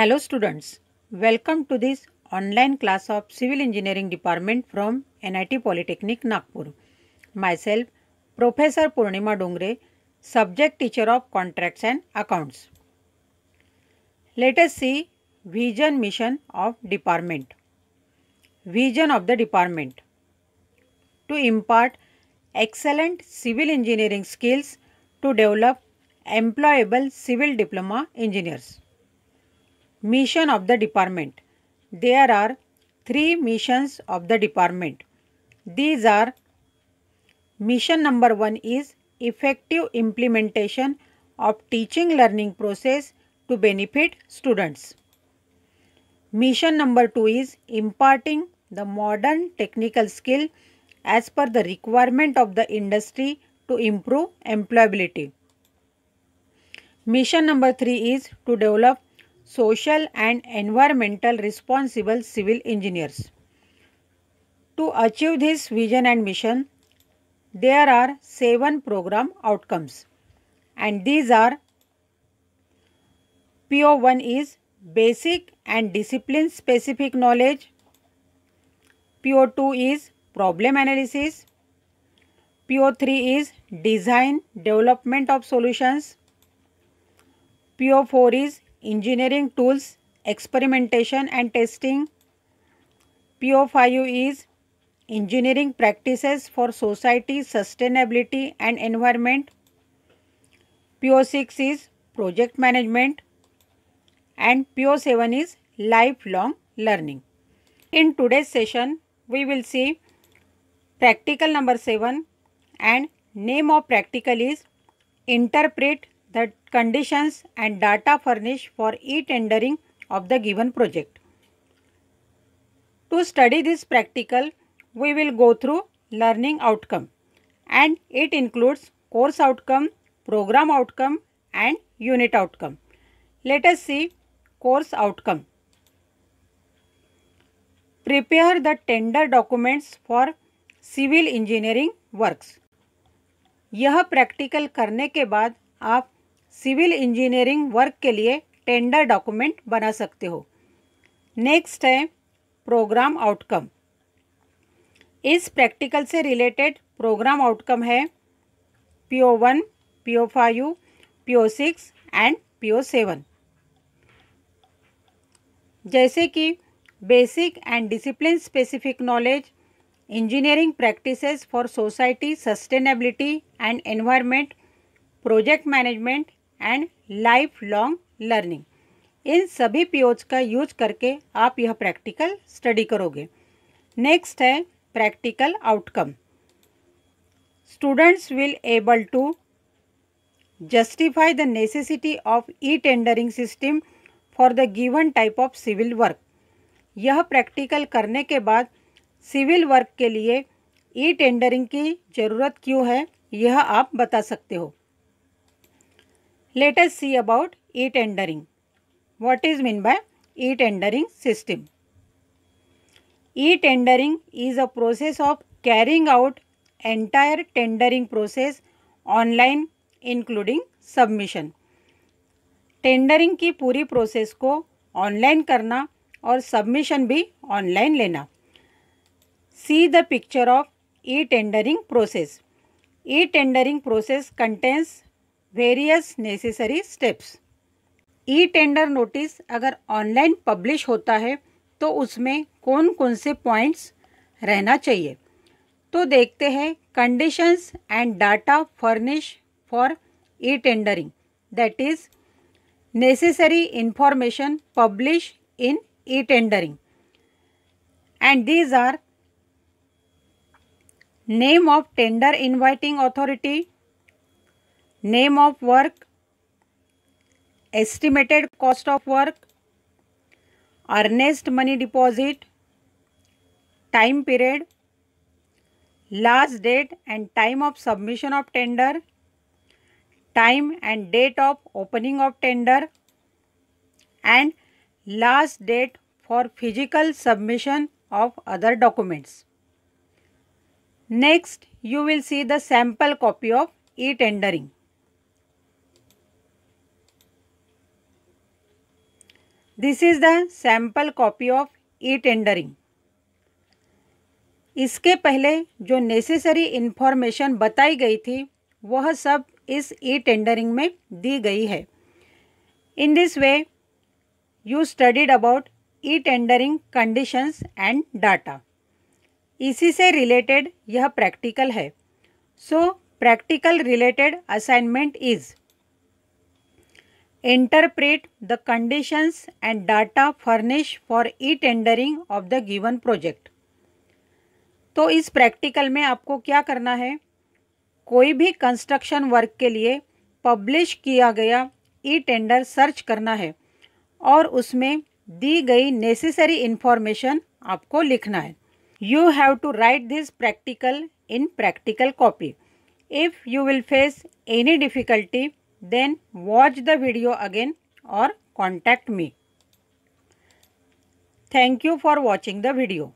Hello students, welcome to this online class of Civil Engineering Department from NIT Polytechnic Nagpur. Myself, Professor Purnima Dungre, subject teacher of Contracts and Accounts. Let us see vision mission of department. Vision of the department. To impart excellent civil engineering skills to develop employable civil diploma engineers. Mission of the department. There are three missions of the department. These are Mission number 1 is effective implementation of teaching learning process to benefit students. Mission number 2 is imparting the modern technical skill as per the requirement of the industry to improve employability. Mission number 3 is to develop social and environmental responsible civil engineers. To achieve this vision and mission, there are seven program outcomes and these are PO1 is basic and discipline specific knowledge, PO2 is problem analysis, PO3 is design development of solutions, PO4 is engineering tools, experimentation and testing. po 5 is engineering practices for society, sustainability and environment. PO6 is project management and PO7 is lifelong learning. In today's session, we will see practical number 7 and name of practical is interpret the conditions and data furnished for e-tendering of the given project. To study this practical, we will go through learning outcome and it includes course outcome, program outcome and unit outcome. Let us see course outcome. Prepare the tender documents for civil engineering works. यह practical करने के बाद आप civil engineering work के लिए tender document बना सकते हो नेक्स्ट है प्रोग्राम आउटकम इस प्रैक्टिकल से रिलेटेड प्रोग्राम आउटकम है P O one P O five P O six and P O seven जैसे कि basic and discipline specific knowledge engineering practices for society sustainability and environment project management and life long learning इन सभी POs का use करके आप यह practical study करोगे next है practical outcome students will able to justify the necessity of e tendering system for the given type of civil work यह practical करने के बाद सिविल वर्क के लिए ई टेंडरिंग की ज़रूरत क्यों है यह आप बता सकते हो Let us see about e tendering. What is mean by e tendering system? e tendering is a process of carrying out entire tendering process online including submission tendering ki puri process ko online karna aur submission bhi online lena see the picture of e-tendering process e-tendering process contains various necessary steps e tender notice अगर online publish होता है तो उसमें कौन कौन से points रहना चाहिए तो देखते हैं conditions and data furnish for e tendering that is necessary information publish in e tendering and these are name of tender inviting authority name of work, estimated cost of work, earnest money deposit, time period, last date and time of submission of tender, time and date of opening of tender and last date for physical submission of other documents. Next, you will see the sample copy of e-tendering. This is the sample copy of e tendering इसके पहले जो necessary information बताई गई थी वह सब इस e tendering में दी गई है in this way you studied about e tendering conditions and data इसी से रिलेटेड यह प्रैक्टिकल है so practical related assignment is interpret the conditions and data furnished for e-tendering of the given project. तो इस प्रैक्टिकल में आपको क्या करना है कोई भी कंस्ट्रक्शन वर्क के लिए पब्लिश किया गया ई टेंडर सर्च करना है और उसमें दी गई नेसेसरी इन्फॉर्मेशन आपको लिखना है you have to write this practical in practical copy if you will face any difficulty then watch the video again or contact me. Thank you for watching the video.